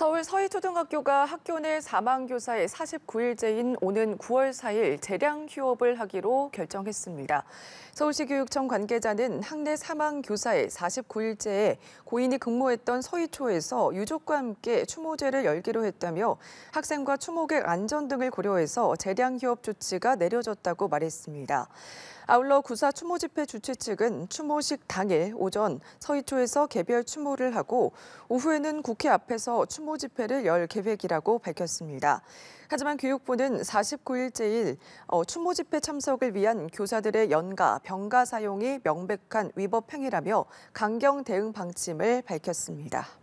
서울 서희초등학교가 학교 내 사망교사의 49일째인 오는 9월 4일 재량 휴업을 하기로 결정했습니다. 서울시 교육청 관계자는 학내 사망교사의 49일째에 고인이 근무했던 서희초에서 유족과 함께 추모제를 열기로 했다며 학생과 추모객 안전 등을 고려해서 재량 휴업 조치가 내려졌다고 말했습니다. 아울러 구사 추모 집회 주최 측은 추모식 당일 오전 서희초에서 개별 추모를 하고 오후에는 국회 앞에서 추모 집회를 열 계획이라고 밝혔습니다. 하지만 교육부는 49일째일 어, 추모 집회 참석을 위한 교사들의 연가, 병가 사용이 명백한 위법 행위라며 강경 대응 방침을 밝혔습니다.